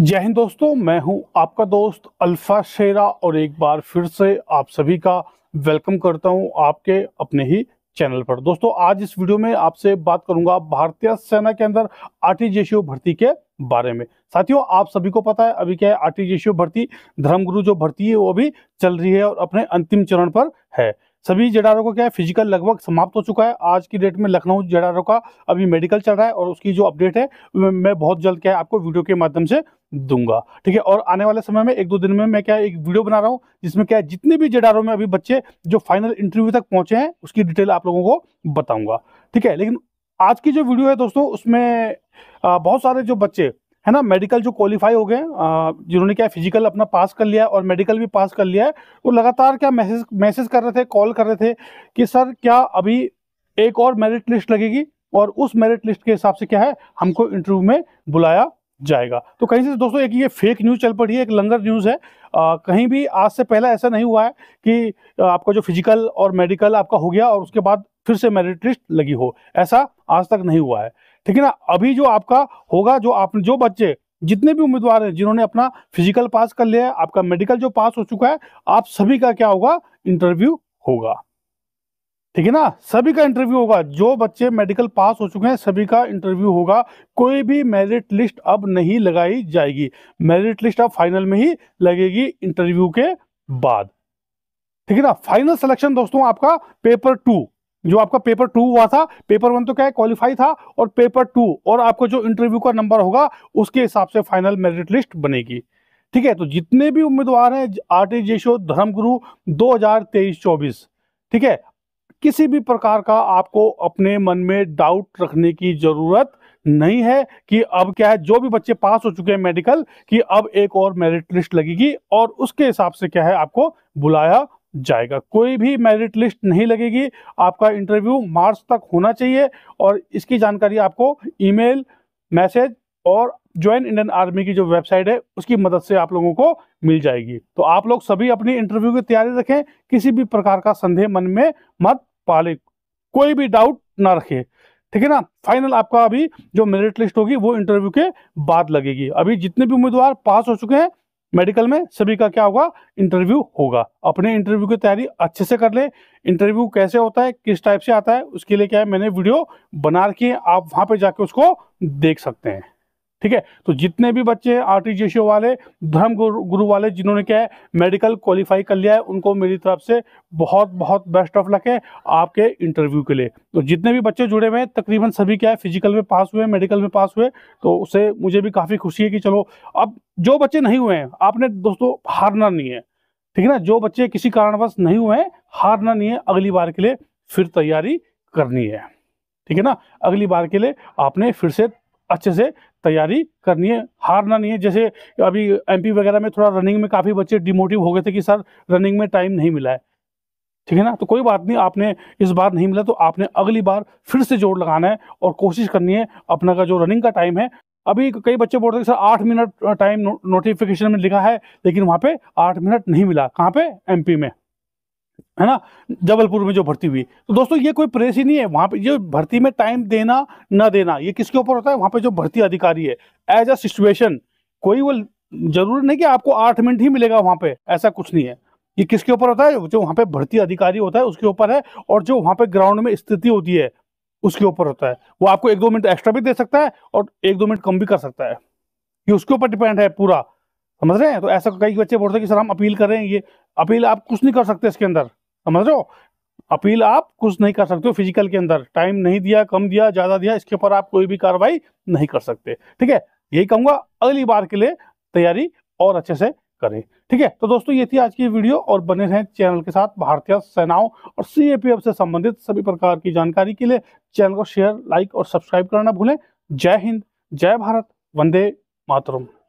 जय हिंद दोस्तों मैं हूं आपका दोस्त अल्फा शेरा और एक बार फिर से आप सभी का वेलकम करता हूं आपके अपने ही चैनल पर दोस्तों आज इस वीडियो में आपसे बात करूंगा भारतीय सेना के अंदर आरटीजेसीओ भर्ती के बारे में साथियों आप सभी को पता है अभी क्या है आरटीजेसीओ भर्ती धर्मगुरु जो भर्ती है वो अभी चल रही है और अपने अंतिम चरण पर है सभी जेडारों का क्या है फिजिकल लगभग समाप्त हो चुका है आज की डेट में लखनऊ जेडारों का अभी मेडिकल चल रहा है और उसकी जो अपडेट है मैं बहुत जल्द क्या है आपको वीडियो के माध्यम से दूंगा ठीक है और आने वाले समय में एक दो दिन में मैं क्या एक वीडियो बना रहा हूँ जिसमें क्या है जितने भी जेडारों में अभी बच्चे जो फाइनल इंटरव्यू तक पहुंचे हैं उसकी डिटेल आप लोगों को बताऊंगा ठीक है लेकिन आज की जो वीडियो है दोस्तों उसमें बहुत सारे जो बच्चे है ना मेडिकल जो क्वालिफाई हो गए जिन्होंने क्या फिजिकल अपना पास कर लिया और मेडिकल भी पास कर लिया है वो लगातार क्या मैसेज मैसेज कर रहे थे कॉल कर रहे थे कि सर क्या अभी एक और मेरिट लिस्ट लगेगी और उस मेरिट लिस्ट के हिसाब से क्या है हमको इंटरव्यू में बुलाया जाएगा तो कहीं से दोस्तों एक ये फेक न्यूज़ चल पड़ी है एक लंगर न्यूज़ है आ, कहीं भी आज से पहले ऐसा नहीं हुआ है कि आपका जो फिजिकल और मेडिकल आपका हो गया और उसके बाद फिर से मेरिट लिस्ट लगी हो ऐसा आज तक नहीं हुआ है ठीक है ना अभी जो आपका होगा जो आप जो बच्चे जितने भी उम्मीदवार हैं जिन्होंने अपना फिजिकल पास कर लिया है आपका मेडिकल जो पास हो चुका है आप सभी का क्या होगा इंटरव्यू होगा ठीक है ना सभी का इंटरव्यू होगा जो बच्चे मेडिकल पास हो चुके हैं सभी का इंटरव्यू होगा कोई भी मेरिट लिस्ट अब नहीं लगाई जाएगी मेरिट लिस्ट अब फाइनल में ही लगेगी इंटरव्यू के बाद ठीक है ना फाइनल सिलेक्शन दोस्तों आपका पेपर टू जो आपका पेपर टू हुआ था पेपर वन तो क्या है क्वालिफाई था और पेपर टू और आपको जो इंटरव्यू का नंबर होगा उसके हिसाब से फाइनल मेरिट लिस्ट बनेगी ठीक है तो जितने भी उम्मीदवार हैं आर टी जेशो धर्मगुरु 2023-24 ठीक है किसी भी प्रकार का आपको अपने मन में डाउट रखने की ज़रूरत नहीं है कि अब क्या है जो भी बच्चे पास हो चुके हैं मेडिकल कि अब एक और मेरिट लिस्ट लगेगी और उसके हिसाब से क्या है आपको बुलाया जाएगा कोई भी मेरिट लिस्ट नहीं लगेगी आपका इंटरव्यू मार्च तक होना चाहिए और इसकी जानकारी आपको ईमेल मैसेज और ज्वाइन इंडियन आर्मी की जो वेबसाइट है उसकी मदद से आप लोगों को मिल जाएगी तो आप लोग सभी अपनी इंटरव्यू की तैयारी रखें किसी भी प्रकार का संदेह मन में मत पाले कोई भी डाउट ना रखें ठीक है ना फाइनल आपका अभी जो मेरिट लिस्ट होगी वो इंटरव्यू के बाद लगेगी अभी जितने भी उम्मीदवार पास हो चुके हैं मेडिकल में सभी का क्या होगा इंटरव्यू होगा अपने इंटरव्यू की तैयारी अच्छे से कर ले इंटरव्यू कैसे होता है किस टाइप से आता है उसके लिए क्या है मैंने वीडियो बना रखी है आप वहां पर जाके उसको देख सकते हैं ठीक है तो जितने भी बच्चे आर टी वाले धर्म गुरु, गुरु वाले जिन्होंने क्या है मेडिकल क्वालिफाई कर लिया है उनको मेरी तरफ से बहुत बहुत बेस्ट ऑफ लक है आपके इंटरव्यू के लिए तो जितने भी बच्चे जुड़े हुए हैं तकरीबन सभी क्या है फिजिकल में पास हुए मेडिकल में पास हुए तो उससे मुझे भी काफ़ी खुशी है कि चलो अब जो बच्चे नहीं हुए हैं आपने दोस्तों हारना नहीं है ठीक है ना जो बच्चे किसी कारणवश नहीं हुए हैं हारना नहीं है अगली बार के लिए फिर तैयारी करनी है ठीक है ना अगली बार के लिए आपने फिर से अच्छे से तैयारी करनी है हारना नहीं है जैसे अभी एमपी वगैरह में थोड़ा रनिंग में काफ़ी बच्चे डिमोटिव हो गए थे कि सर रनिंग में टाइम नहीं मिला है ठीक है ना तो कोई बात नहीं आपने इस बार नहीं मिला तो आपने अगली बार फिर से जोर लगाना है और कोशिश करनी है अपना का जो रनिंग का टाइम है अभी कई बच्चे बोल रहे हैं सर आठ मिनट टाइम नो, नोटिफिकेशन में लिखा है लेकिन वहाँ पे आठ मिनट नहीं मिला कहाँ पे एमपी में है ना जबलपुर में जो भर्ती हुई तो दोस्तों ये कोई प्रेस ही नहीं है वहाँ पे ये भर्ती में टाइम देना ना देना ये किसके ऊपर होता है वहाँ पे जो भर्ती अधिकारी है एज अ सिचुएशन कोई वो जरूरी नहीं कि आपको आठ मिनट ही मिलेगा वहाँ पे ऐसा कुछ नहीं है ये किसके ऊपर होता है जो वहाँ पे भर्ती अधिकारी होता है उसके ऊपर है और जो वहाँ पे ग्राउंड में स्थिति होती है उसके ऊपर होता है वो आपको एक दो मिनट एक्स्ट्रा भी दे सकता है और एक दो मिनट कम भी कर सकता है ये उसके ऊपर डिपेंड है पूरा समझ रहे हैं तो ऐसा कई बच्चे बोलते हैं कि सर हम अपील कर रहे हैं ये अपील आप कुछ नहीं कर सकते इसके अंदर समझ रहे हो अपील आप कुछ नहीं कर सकते हो फिजिकल के अंदर टाइम नहीं दिया कम दिया ज़्यादा दिया इसके ऊपर आप कोई भी कार्रवाई नहीं कर सकते ठीक है यही कहूँगा अगली बार के लिए तैयारी और अच्छे से करें ठीक है तो दोस्तों ये थी आज की वीडियो और बने रहें चैनल के साथ भारतीय सेनाओं और सी से संबंधित सभी प्रकार की जानकारी के लिए चैनल को शेयर लाइक और सब्सक्राइब करना भूलें जय हिंद जय भारत वंदे मातरम